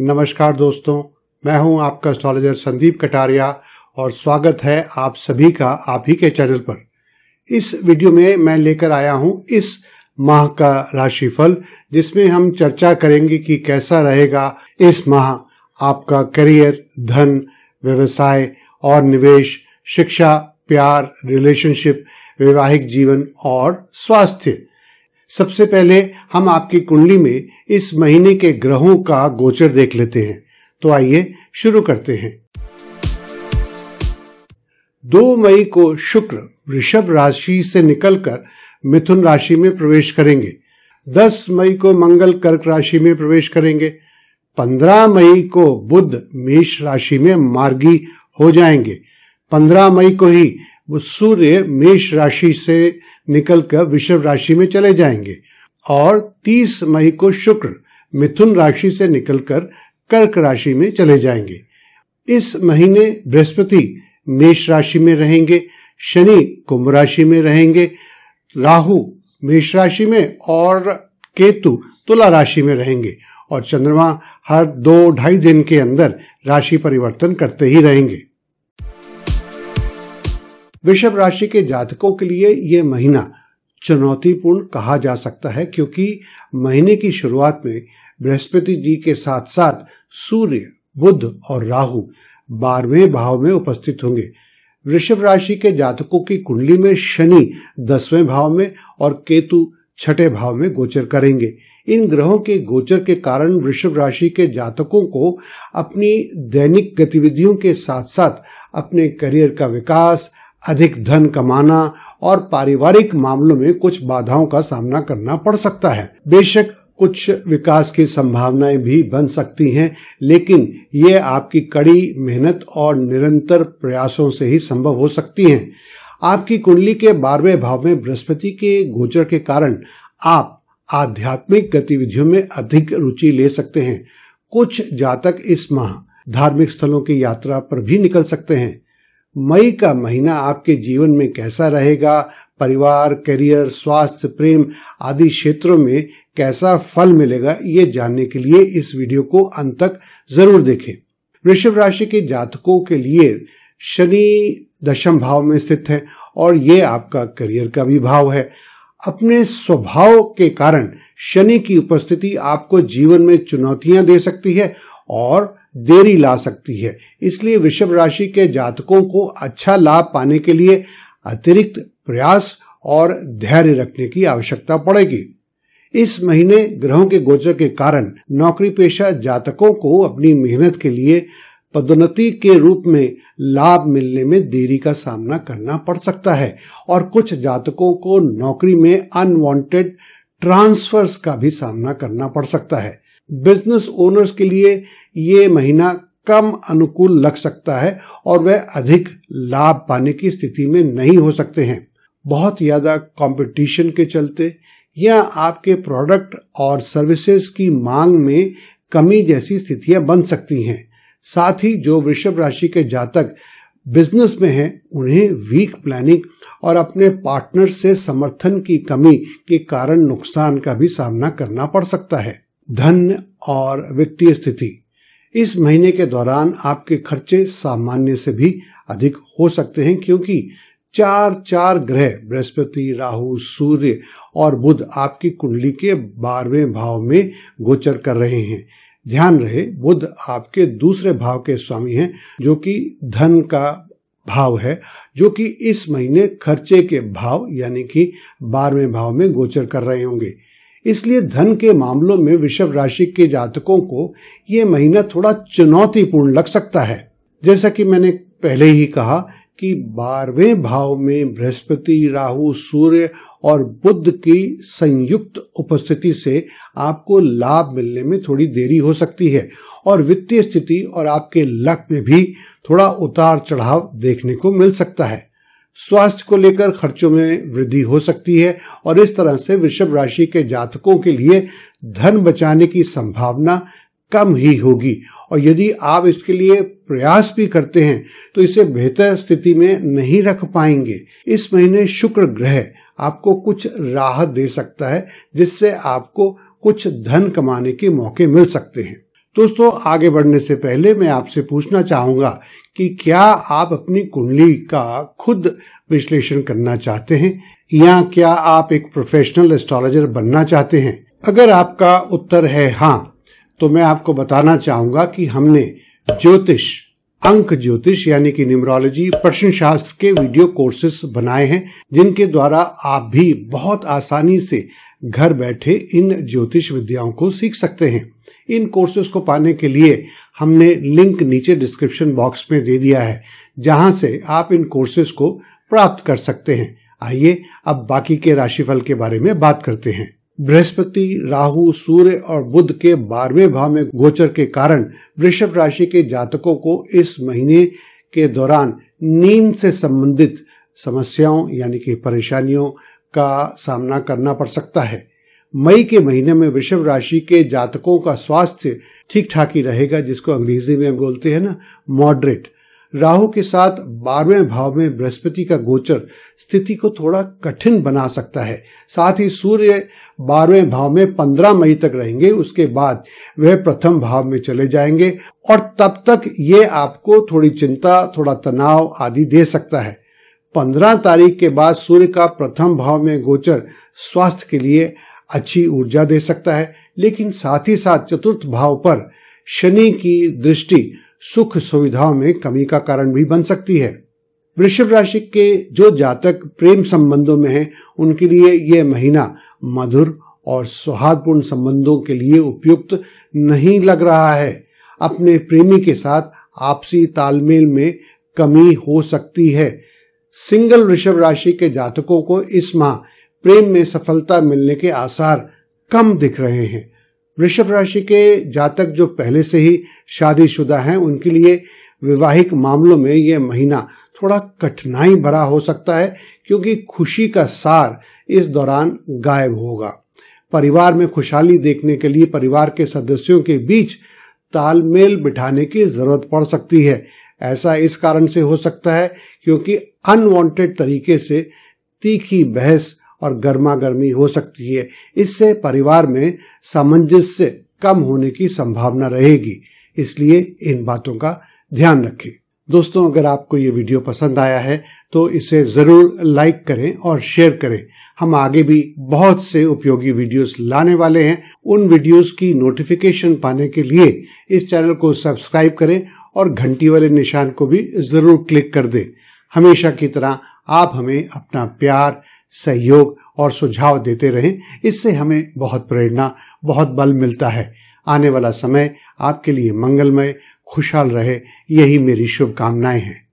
नमस्कार दोस्तों मैं हूं आपका एस्ट्रोलॉजर संदीप कटारिया और स्वागत है आप सभी का आप ही के चैनल पर इस वीडियो में मैं लेकर आया हूं इस माह का राशिफल जिसमें हम चर्चा करेंगे कि कैसा रहेगा इस माह आपका करियर धन व्यवसाय और निवेश शिक्षा प्यार रिलेशनशिप वैवाहिक जीवन और स्वास्थ्य सबसे पहले हम आपकी कुंडली में इस महीने के ग्रहों का गोचर देख लेते हैं तो आइए शुरू करते हैं दो मई को शुक्र वृषभ राशि से निकलकर मिथुन राशि में प्रवेश करेंगे दस मई को मंगल कर्क राशि में प्रवेश करेंगे पंद्रह मई को बुद्ध मेष राशि में मार्गी हो जाएंगे पंद्रह मई को ही वो सूर्य मेष राशि से निकलकर वृषभ राशि में चले जाएंगे और 30 मई को शुक्र मिथुन राशि से निकलकर कर्क राशि में चले जाएंगे इस महीने बृहस्पति मेष राशि में रहेंगे शनि कुंभ राशि में रहेंगे राहु मेष राशि में और केतु तुला राशि में रहेंगे और चंद्रमा हर दो ढाई दिन के अंदर राशि परिवर्तन करते ही रहेंगे वृषभ राशि के जातकों के लिए ये महीना चुनौतीपूर्ण कहा जा सकता है क्योंकि महीने की शुरुआत में बृहस्पति जी के साथ साथ सूर्य बुध और राहु बारहवें भाव में उपस्थित होंगे वृषभ राशि के जातकों की कुंडली में शनि दसवें भाव में और केतु छठे भाव में गोचर करेंगे इन ग्रहों के गोचर के कारण वृषभ राशि के जातकों को अपनी दैनिक गतिविधियों के साथ साथ अपने करियर का विकास अधिक धन कमाना और पारिवारिक मामलों में कुछ बाधाओं का सामना करना पड़ सकता है बेशक कुछ विकास की संभावनाएं भी बन सकती हैं लेकिन ये आपकी कड़ी मेहनत और निरंतर प्रयासों से ही संभव हो सकती हैं आपकी कुंडली के बारहवें भाव में बृहस्पति के गोचर के कारण आप आध्यात्मिक गतिविधियों में अधिक रुचि ले सकते हैं कुछ जातक इस माह धार्मिक स्थलों की यात्रा पर भी निकल सकते हैं मई का महीना आपके जीवन में कैसा रहेगा परिवार करियर स्वास्थ्य प्रेम आदि क्षेत्रों में कैसा फल मिलेगा ये जानने के लिए इस वीडियो को अंत तक जरूर देखें वृषभ राशि के जातकों के लिए शनि दशम भाव में स्थित है और ये आपका करियर का भी भाव है अपने स्वभाव के कारण शनि की उपस्थिति आपको जीवन में चुनौतियां दे सकती है और देरी ला सकती है इसलिए वृषभ राशि के जातकों को अच्छा लाभ पाने के लिए अतिरिक्त प्रयास और धैर्य रखने की आवश्यकता पड़ेगी इस महीने ग्रहों के गोचर के कारण नौकरी पेशा जातकों को अपनी मेहनत के लिए पदोन्नति के रूप में लाभ मिलने में देरी का सामना करना पड़ सकता है और कुछ जातकों को नौकरी में अनवांटेड ट्रांसफर्स का भी सामना करना पड़ सकता है बिजनेस ओनर्स के लिए ये महीना कम अनुकूल लग सकता है और वह अधिक लाभ पाने की स्थिति में नहीं हो सकते हैं बहुत ज़्यादा कंपटीशन के चलते या आपके प्रोडक्ट और सर्विसेज की मांग में कमी जैसी स्थितियां बन सकती हैं साथ ही जो वृषभ राशि के जातक बिजनेस में हैं उन्हें वीक प्लानिंग और अपने पार्टनर से समर्थन की कमी के कारण नुकसान का भी सामना करना पड़ सकता है धन्य और वित्तीय स्थिति इस महीने के दौरान आपके खर्चे सामान्य से भी अधिक हो सकते हैं क्योंकि चार चार ग्रह बृहस्पति राहु सूर्य और बुध आपकी कुंडली के बारहवें भाव में गोचर कर रहे हैं ध्यान रहे बुध आपके दूसरे भाव के स्वामी हैं जो कि धन का भाव है जो कि इस महीने खर्चे के भाव यानी कि बारहवें भाव में गोचर कर रहे होंगे इसलिए धन के मामलों में वृषभ राशि के जातकों को ये महीना थोड़ा चुनौतीपूर्ण लग सकता है जैसा कि मैंने पहले ही कहा कि बारहवें भाव में बृहस्पति राहु सूर्य और बुद्ध की संयुक्त उपस्थिति से आपको लाभ मिलने में थोड़ी देरी हो सकती है और वित्तीय स्थिति और आपके लक में भी थोड़ा उतार चढ़ाव देखने को मिल सकता है स्वास्थ्य को लेकर खर्चों में वृद्धि हो सकती है और इस तरह से वृषभ राशि के जातकों के लिए धन बचाने की संभावना कम ही होगी और यदि आप इसके लिए प्रयास भी करते हैं तो इसे बेहतर स्थिति में नहीं रख पाएंगे इस महीने शुक्र ग्रह आपको कुछ राहत दे सकता है जिससे आपको कुछ धन कमाने के मौके मिल सकते हैं दोस्तों आगे बढ़ने से पहले मैं आपसे पूछना चाहूंगा कि क्या आप अपनी कुंडली का खुद विश्लेषण करना चाहते हैं या क्या आप एक प्रोफेशनल एस्ट्रोलॉजर बनना चाहते हैं अगर आपका उत्तर है हाँ तो मैं आपको बताना चाहूंगा कि हमने ज्योतिष अंक ज्योतिष यानी कि न्यूमरोलॉजी प्रश्न शास्त्र के वीडियो कोर्सेस बनाए हैं जिनके द्वारा आप भी बहुत आसानी से घर बैठे इन ज्योतिष विद्याओं को सीख सकते हैं इन कोर्सेज को पाने के लिए हमने लिंक नीचे डिस्क्रिप्शन बॉक्स में दे दिया है जहां से आप इन कोर्सेज को प्राप्त कर सकते हैं आइए अब बाकी के राशिफल के बारे में बात करते हैं बृहस्पति राहु सूर्य और बुध के बारहवें भाव में गोचर के कारण वृषभ राशि के जातकों को इस महीने के दौरान नींद से संबंधित समस्याओं यानी कि परेशानियों का सामना करना पड़ सकता है मई के महीने में वृषभ राशि के जातकों का स्वास्थ्य ठीक ठाक ही रहेगा जिसको अंग्रेजी में हम बोलते हैं ना मॉडरेट राहु के साथ बारहवें भाव में बृहस्पति का गोचर स्थिति को थोड़ा कठिन बना सकता है साथ ही सूर्य बारहवें भाव में पंद्रह मई तक रहेंगे उसके बाद वह प्रथम भाव में चले जाएंगे और तब तक ये आपको थोड़ी चिंता थोड़ा तनाव आदि दे सकता है पंद्रह तारीख के बाद सूर्य का प्रथम भाव में गोचर स्वास्थ्य के लिए अच्छी ऊर्जा दे सकता है लेकिन साथ ही साथ चतुर्थ भाव पर शनि की दृष्टि सुख सुविधाओं में कमी का कारण भी बन सकती है वृषभ राशि के जो जातक प्रेम संबंधों में हैं उनके लिए यह महीना मधुर और सौहार्दपूर्ण संबंधों के लिए उपयुक्त नहीं लग रहा है अपने प्रेमी के साथ आपसी तालमेल में कमी हो सकती है सिंगल ऋषभ राशि के जातकों को इस माह प्रेम में सफलता मिलने के आसार कम दिख रहे हैं वृषभ राशि के जातक जो पहले से ही शादीशुदा हैं उनके लिए वैवाहिक मामलों में यह महीना थोड़ा कठिनाई भरा हो सकता है क्योंकि खुशी का सार इस दौरान गायब होगा परिवार में खुशहाली देखने के लिए परिवार के सदस्यों के बीच तालमेल बिठाने की जरूरत पड़ सकती है ऐसा इस कारण से हो सकता है क्योंकि अनवांटेड तरीके से तीखी बहस और गर्मा गर्मी हो सकती है इससे परिवार में सामंजस्य कम होने की संभावना रहेगी इसलिए इन बातों का ध्यान रखें दोस्तों अगर आपको ये वीडियो पसंद आया है तो इसे जरूर लाइक करें और शेयर करें हम आगे भी बहुत से उपयोगी वीडियोस लाने वाले हैं उन वीडियोस की नोटिफिकेशन पाने के लिए इस चैनल को सब्सक्राइब करें और घंटी वाले निशान को भी जरूर क्लिक कर दें हमेशा की तरह आप हमें अपना प्यार सहयोग और सुझाव देते रहें इससे हमें बहुत प्रेरणा बहुत बल मिलता है आने वाला समय आपके लिए मंगलमय खुशहाल रहे यही मेरी शुभकामनाएं हैं